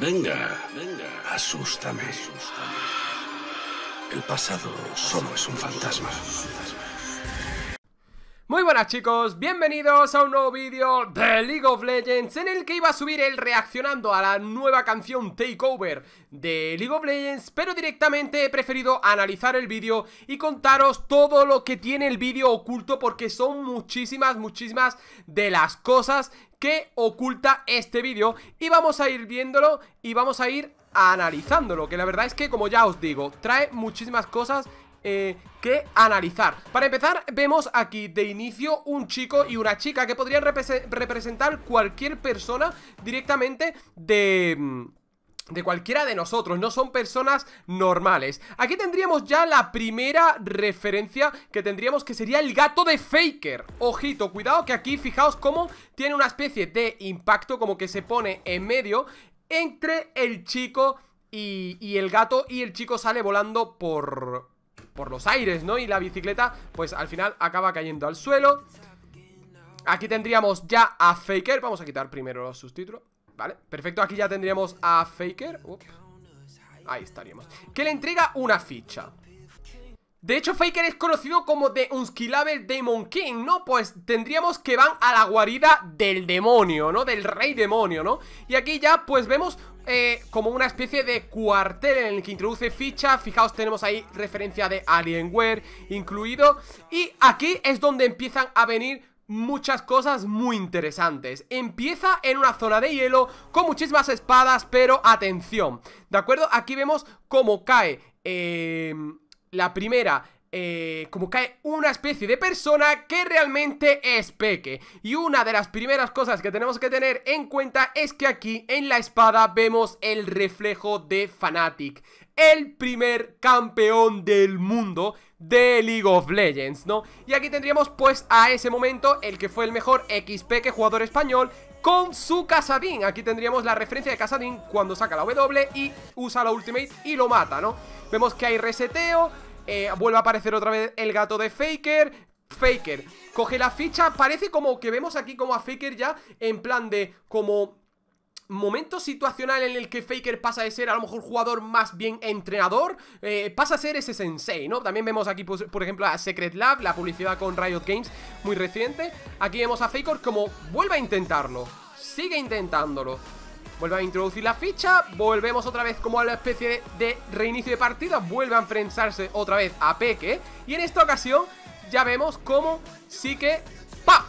Venga, venga, asústame. El pasado solo es un fantasma. Muy buenas chicos, bienvenidos a un nuevo vídeo de League of Legends En el que iba a subir el reaccionando a la nueva canción Takeover de League of Legends Pero directamente he preferido analizar el vídeo y contaros todo lo que tiene el vídeo oculto Porque son muchísimas, muchísimas de las cosas que oculta este vídeo y vamos a ir viéndolo y vamos a ir analizándolo, que la verdad es que como ya os digo, trae muchísimas cosas eh, que analizar Para empezar, vemos aquí de inicio un chico y una chica que podrían representar cualquier persona directamente de mm, de cualquiera de nosotros, no son personas normales. Aquí tendríamos ya la primera referencia que tendríamos que sería el gato de Faker. Ojito, cuidado que aquí fijaos cómo tiene una especie de impacto como que se pone en medio entre el chico y, el gato y el chico sale volando por, por los aires, ¿no? Y la bicicleta pues al final acaba cayendo al suelo. Aquí tendríamos ya a Faker, vamos a quitar primero los subtítulos. Vale, perfecto, aquí ya tendríamos a Faker Ahí estaríamos Que le entrega una ficha de hecho, Faker es conocido como The Unskillable Demon King, ¿no? Pues tendríamos que van a la guarida del demonio, ¿no? Del rey demonio, ¿no? Y aquí ya, pues vemos eh, como una especie de cuartel en el que introduce ficha Fijaos, tenemos ahí referencia de Alienware incluido Y aquí es donde empiezan a venir muchas cosas muy interesantes Empieza en una zona de hielo con muchísimas espadas, pero atención ¿De acuerdo? Aquí vemos cómo cae eh, la primera eh, como cae una especie de persona que realmente es Peque. Y una de las primeras cosas que tenemos que tener en cuenta es que aquí en la espada vemos el reflejo de Fnatic el primer campeón del mundo de League of Legends, ¿no? Y aquí tendríamos pues a ese momento el que fue el mejor XP que jugador español con su Casadín. Aquí tendríamos la referencia de Casadín cuando saca la W y usa la Ultimate y lo mata, ¿no? Vemos que hay reseteo, eh, vuelve a aparecer otra vez el gato de Faker Faker, coge la ficha, parece como que vemos aquí como a Faker ya en plan de como momento situacional en el que Faker pasa de ser a lo mejor jugador más bien entrenador, eh, pasa a ser ese sensei, ¿no? También vemos aquí, pues, por ejemplo, a Secret Lab, la publicidad con Riot Games muy reciente. Aquí vemos a Faker como vuelve a intentarlo, sigue intentándolo. Vuelve a introducir la ficha Volvemos otra vez como a la especie de reinicio de partida Vuelve a enfrentarse otra vez a Peque Y en esta ocasión ya vemos cómo sí que ¡Pa!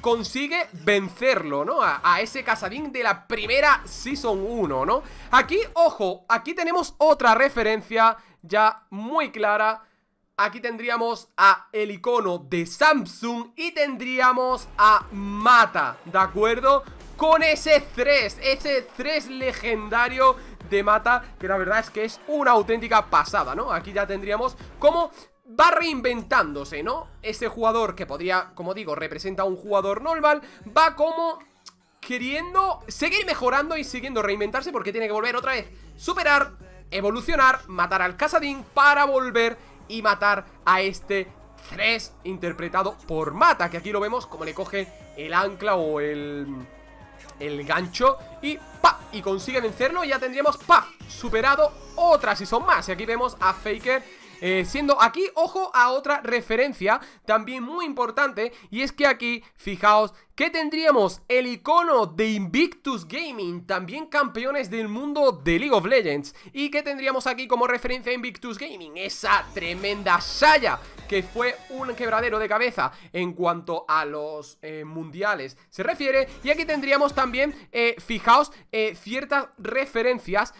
Consigue vencerlo, ¿no? A, ese casadín de la primera Season 1, ¿no? Aquí, ojo, aquí tenemos otra referencia ya muy clara aquí tendríamos a el icono de Samsung y tendríamos a Mata, ¿de acuerdo? con ese 3, ese 3 legendario de mata, que la verdad es que es una auténtica pasada, ¿no? Aquí ya tendríamos como va reinventándose, ¿no? Ese jugador que podría, como digo, representa a un jugador normal, va como queriendo seguir mejorando y siguiendo reinventarse porque tiene que volver otra vez, superar, evolucionar, matar al Casadín para volver y matar a este 3 interpretado por Mata, que aquí lo vemos como le coge el ancla o el el gancho y ¡pa! Y consigue vencerlo y ya tendríamos ¡pa! Superado otras y son más. Y aquí vemos a Faker eh, siendo aquí, ojo a otra referencia también muy importante y es que aquí, fijaos ¿Qué tendríamos? El icono de Invictus Gaming, también campeones del mundo de League of Legends. ¿Y qué tendríamos aquí como referencia a Invictus Gaming? Esa tremenda Shaya, que fue un quebradero de cabeza en cuanto a los eh, mundiales se refiere. Y aquí tendríamos también, eh, fijaos, eh, ciertas referencias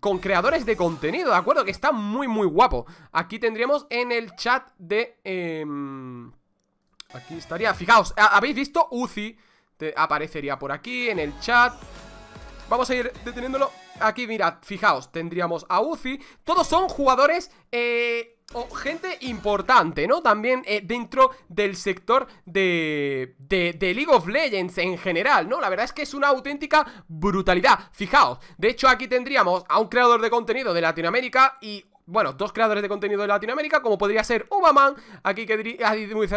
con creadores de contenido, ¿de acuerdo? Que está muy, muy guapo. Aquí tendríamos en el chat de... Em, Aquí estaría, fijaos, ¿habéis visto? Uzi aparecería por aquí en el chat Vamos a ir deteniéndolo Aquí, mirad, fijaos, tendríamos a Uzi Todos son jugadores, eh, o gente importante, ¿no? También eh, dentro del sector de, de, de, League of Legends en general, ¿no? La verdad es que es una auténtica brutalidad Fijaos, de hecho aquí tendríamos a un creador de contenido de Latinoamérica y bueno, dos creadores de contenido de Latinoamérica, como podría ser Ubaman, aquí que diría ah,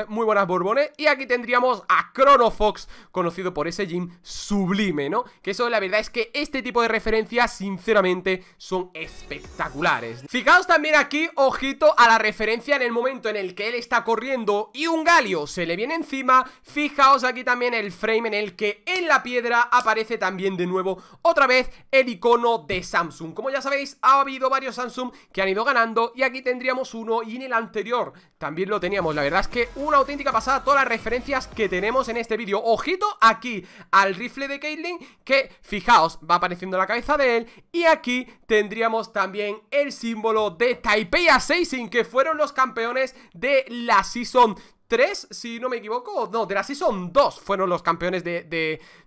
muy, buenas Borbones, y aquí tendríamos a Fox conocido por ese gym sublime, ¿no? Que eso la verdad es que este tipo de referencias, sinceramente, son espectaculares. Fijaos también aquí, ojito, a la referencia en el momento en el que él está corriendo y un galio se le viene encima, fijaos aquí también el frame en el que en la piedra aparece también de nuevo, otra vez, el icono de Samsung. Como ya sabéis, ha habido varios Samsung que han ido ganando y aquí tendríamos uno y en el anterior también lo teníamos. La verdad es que una auténtica pasada todas las referencias que tenemos en este vídeo. Ojito aquí al rifle de Caitlyn que, fijaos, va apareciendo la cabeza de él y aquí tendríamos también el símbolo de Taipei Assassin que fueron los campeones de la Season 3, si no me equivoco, no, de la Season 2 fueron los campeones de,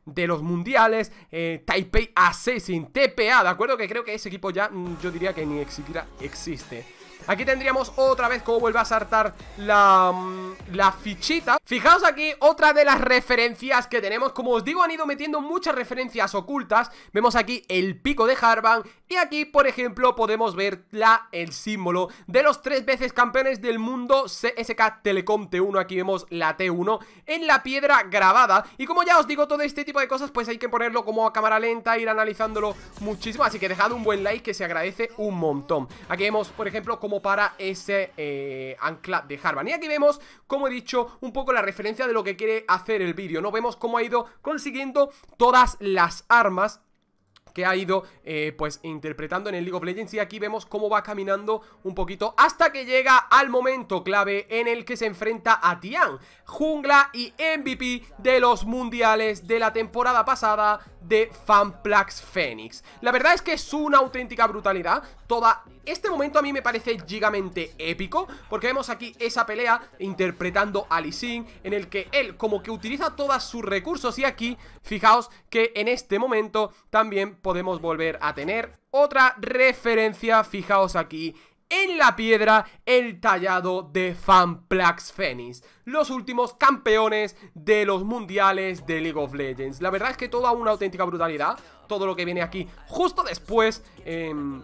de los mundiales, eh, Taipei Assassin, TPA, ¿de acuerdo? Que creo que ese equipo ya mm, yo diría que ni siquiera existe. Aquí tendríamos otra vez como vuelve a saltar la, mm, la, fichita Fijaos aquí otra de las referencias que tenemos Como os digo han ido metiendo muchas referencias ocultas Vemos aquí el pico de Harvan Y aquí por ejemplo podemos ver la, el símbolo de los tres veces campeones del mundo CSK Telecom T1 Aquí vemos la T1 en la piedra grabada Y como ya os digo todo este tipo de cosas pues hay que ponerlo como a cámara lenta, ir analizándolo muchísimo, así que dejad un buen like que se agradece un montón. Aquí vemos, por ejemplo, como para ese eh, ancla de Harman. Y aquí vemos, como he dicho, un poco la referencia de lo que quiere hacer el vídeo, ¿no? Vemos cómo ha ido consiguiendo todas las armas que ha ido eh, pues interpretando en el League of Legends y aquí vemos cómo va caminando un poquito hasta que llega al momento clave en el que se enfrenta a Tian, jungla y MVP de los mundiales de la temporada pasada de Fanplax Phoenix. La verdad es que es una auténtica brutalidad, toda este momento a mí me parece gigamente épico porque vemos aquí esa pelea interpretando a Lee Sin en el que él como que utiliza todos sus recursos y aquí fijaos que en este momento también podemos volver a tener otra referencia, fijaos aquí, en la piedra el tallado de Fanplax Fenix los últimos campeones de los mundiales de League of Legends. La verdad es que toda una auténtica brutalidad, todo lo que viene aquí justo después... Em,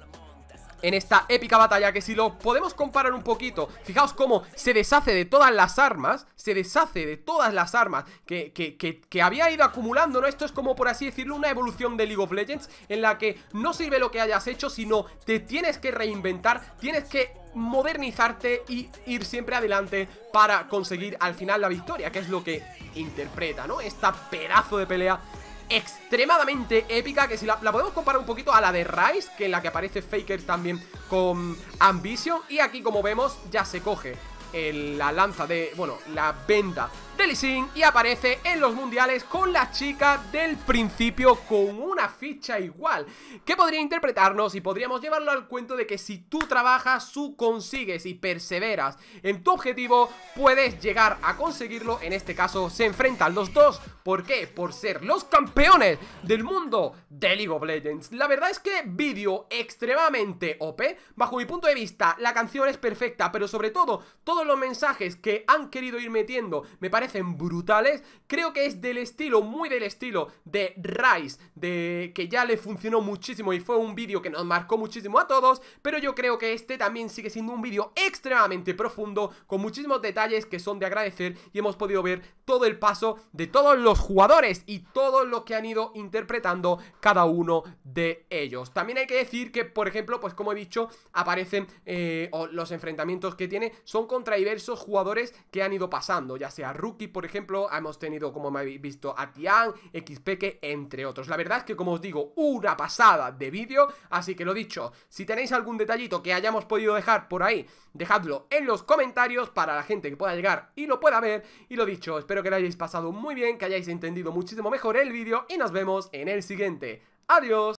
en esta épica batalla que si lo podemos comparar un poquito, fijaos cómo se deshace de todas las armas, se deshace de todas las armas que, que, que, que había ido acumulando, ¿no? Esto es como, por así decirlo, una evolución de League of Legends en la que no sirve lo que hayas hecho, sino te tienes que reinventar, tienes que modernizarte y ir siempre adelante para conseguir al final la victoria, que es lo que interpreta, ¿no? Esta pedazo de pelea extremadamente épica Que si la, podemos comparar un poquito a la de Rice. Que en la que aparece Faker también con Ambition Y aquí como vemos ya se coge la lanza de, bueno, la venda de Lee y aparece en los mundiales con la chica del principio con una ficha igual que podría interpretarnos y podríamos llevarlo al cuento de que si tú trabajas, tú consigues y perseveras en tu objetivo, puedes llegar a conseguirlo. En este caso se enfrentan los dos. ¿Por qué? Por ser los campeones del mundo de League of Legends. La verdad es que vídeo extremadamente OP. Bajo mi punto de vista, la canción es perfecta, pero sobre todo, todo todos los mensajes que han querido ir metiendo me parecen brutales. Creo que es del estilo, muy del estilo de Rice, de que ya le funcionó muchísimo y fue un vídeo que nos marcó muchísimo a todos, pero yo creo que este también sigue siendo un vídeo extremadamente profundo, con muchísimos detalles que son de agradecer y hemos podido ver todo el paso de todos los jugadores y todo lo que han ido interpretando cada uno de ellos. También hay que decir que, por ejemplo, pues como he dicho, aparecen eh, los enfrentamientos que tiene, son con contra diversos jugadores que han ido pasando, ya sea Rookie, por ejemplo, hemos tenido, como habéis visto, a Tian, Xpeque, entre otros. La verdad es que, como os digo, una pasada de vídeo, así que lo dicho, si tenéis algún detallito que hayamos podido dejar por ahí, dejadlo en los comentarios para la gente que pueda llegar y lo pueda ver. Y lo dicho, espero que lo hayáis pasado muy bien, que hayáis entendido muchísimo mejor el vídeo y nos vemos en el siguiente. ¡Adiós!